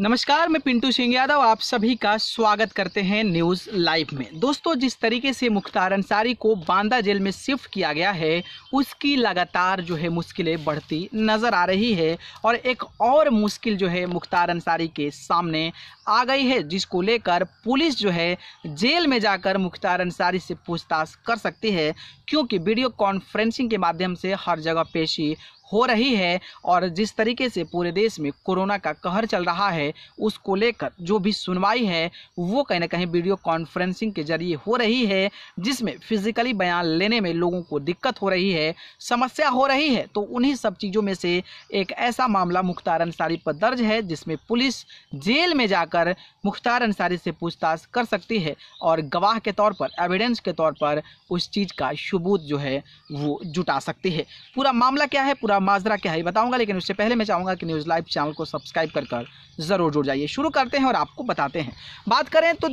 नमस्कार मैं पिंटू सिंह यादव आप सभी का स्वागत करते हैं न्यूज़ लाइव में दोस्तों जिस तरीके से मुख्तार अंसारी को बांदा जेल में शिफ्ट किया गया है उसकी लगातार जो है मुश्किलें बढ़ती नज़र आ रही है और एक और मुश्किल जो है मुख्तार अंसारी के सामने आ गई है जिसको लेकर पुलिस जो है जेल में जाकर मुख्तार अंसारी से पूछताछ कर सकती है क्योंकि वीडियो कॉन्फ्रेंसिंग के माध्यम से हर जगह पेशी हो रही है और जिस तरीके से पूरे देश में कोरोना का कहर चल रहा है उसको लेकर जो भी सुनवाई है वो कहीं ना कहीं वीडियो कॉन्फ्रेंसिंग के जरिए हो रही है जिसमें फिजिकली बयान लेने में लोगों को दिक्कत हो रही है समस्या हो रही है तो उन्हीं सब चीज़ों में से एक ऐसा मामला मुख्तार अंसारी पर दर्ज है जिसमें पुलिस जेल में जाकर मुख्तार अंसारी से पूछताछ कर सकती है और गवाह के तौर पर एविडेंस के तौर पर उस चीज़ का सबूत जो है वो जुटा सकती है पूरा मामला क्या है पूरा का माजरा क्या है बताऊंगा लेकिन उससे पहले मैं चाहूँगा कि न्यूज़ लाइव चैनल को सब्सक्राइब कर कर ज़रूर जुड़ जाइए शुरू करते हैं और आपको बताते हैं बात करें तो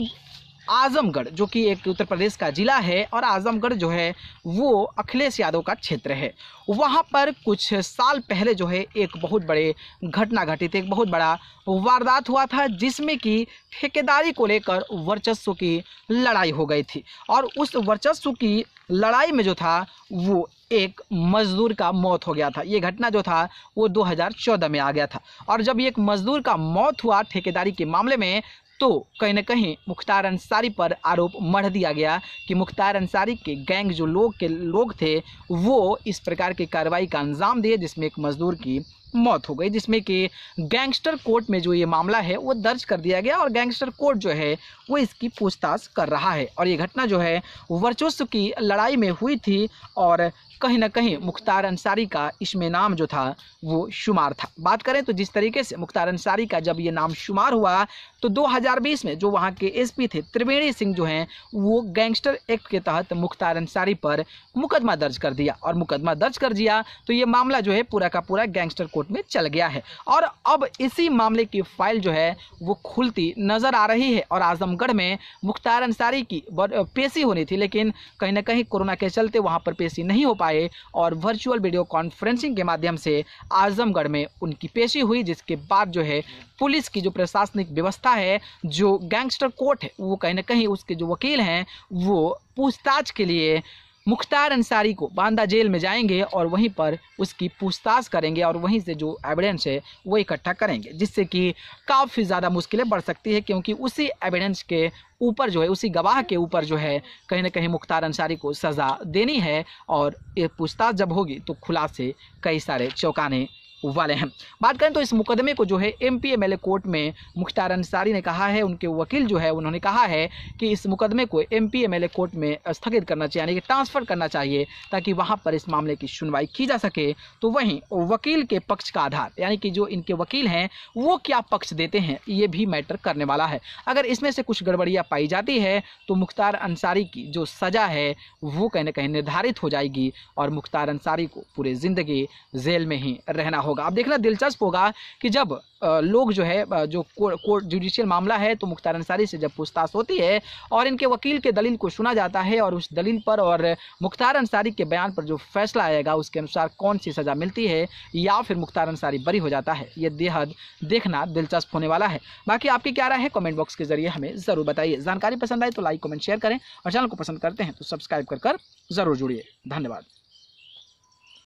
आजमगढ़ जो कि एक उत्तर प्रदेश का ज़िला है और आजमगढ़ जो है वो अखिलेश यादव का क्षेत्र है वहाँ पर कुछ साल पहले जो है एक बहुत बड़े घटना घटित एक बहुत बड़ा वारदात हुआ था जिसमें कि ठेकेदारी को लेकर वर्चस्व की लड़ाई हो गई थी और उस वर्चस्व की लड़ाई में जो था वो एक मजदूर का मौत हो गया था ये घटना जो था वो 2014 में आ गया था और जब एक मजदूर का मौत हुआ ठेकेदारी के मामले में तो कहीं ना कहीं मुख्तार अंसारी पर आरोप मढ़ दिया गया कि मुख्तार अंसारी के गैंग जो लोग के लोग थे वो इस प्रकार की कार्रवाई का अंजाम दिए जिसमें एक मजदूर की मौत हो गई जिसमें कि गैंगस्टर कोर्ट में जो ये मामला है वो दर्ज कर दिया गया और गैंगस्टर कोर्ट जो है वो इसकी पूछताछ कर रहा है और ये घटना जो है वर्चस्व की लड़ाई में हुई थी और कहीं ना कहीं मुख्तार अंसारी का इसमें नाम जो था वो शुमार था बात करें तो जिस तरीके से मुख्तार अंसारी का जब ये नाम शुमार हुआ तो 2020 में जो वहाँ के एसपी थे त्रिवेणी सिंह जो हैं वो गैंगस्टर एक्ट के तहत मुख्तार अंसारी पर मुकदमा दर्ज कर दिया और मुकदमा दर्ज कर दिया तो ये मामला जो है पूरा का पूरा गैंगस्टर कोर्ट में चल गया है और अब इसी मामले की फाइल जो है वो खुलती नज़र आ रही है और आजमगढ़ में मुख्तार अंसारी की पेशी होनी थी लेकिन कहीं ना कहीं कोरोना के चलते वहाँ पर पेशी नहीं हो पा पाए और वर्चुअल वीडियो कॉन्फ्रेंसिंग के माध्यम से आजमगढ़ में उनकी पेशी हुई जिसके बाद जो है पुलिस की जो प्रशासनिक व्यवस्था है जो गैंगस्टर कोर्ट है वो कहीं ना कहीं उसके जो वकील हैं वो पूछताछ के लिए मुख्तार अंसारी को बांदा जेल में जाएंगे और वहीं पर उसकी पूछताछ करेंगे और वहीं से जो एविडेंस है वो इकट्ठा करेंगे जिससे कि काफ़ी ज़्यादा मुश्किलें बढ़ सकती है क्योंकि उसी एविडेंस के ऊपर जो है उसी गवाह के ऊपर जो है कहीं ना कहीं मुख्तार अंसारी को सज़ा देनी है और ये पूछताछ जब होगी तो खुलासे कई सारे चौंकाने वाले हैं बात करें तो इस मुकदमे को जो है एम पी कोर्ट में मुख्तार अंसारी ने कहा है उनके वकील जो है उन्होंने कहा है कि इस मुकदमे को एम पी कोर्ट में स्थगित करना चाहिए यानी कि ट्रांसफ़र करना चाहिए ताकि वहाँ पर इस मामले की सुनवाई की जा सके तो वहीं वकील के पक्ष का आधार यानी कि जो इनके वकील हैं वो क्या पक्ष देते हैं ये भी मैटर करने वाला है अगर इसमें से कुछ गड़बड़ियाँ पाई जाती है तो मुख्तार अंसारी की जो सज़ा है वो कहीं ना कहीं निर्धारित हो जाएगी और मुख्तार अंसारी को पूरे ज़िंदगी जेल में ही रहना होगा होगा आप देखना दिलचस्प होगा कि जब लोग जो है जो कोर्ट जुडिशियल मामला है तो मुख्तार अंसारी से जब पूछताछ होती है और इनके वकील के दलील को सुना जाता है और उस दलील पर और मुख्तार अंसारी के बयान पर जो फैसला आएगा उसके अनुसार कौन सी सज़ा मिलती है या फिर मुख्तार अंसारी बरी हो जाता है ये बेहद देखना दिलचस्प होने वाला है बाकी आपकी क्या राय है कॉमेंट बॉक्स के जरिए हमें ज़रूर बताइए जानकारी पसंद आई तो लाइक कमेंट शेयर करें और चैनल को पसंद करते हैं तो सब्सक्राइब कर ज़रूर जुड़िए धन्यवाद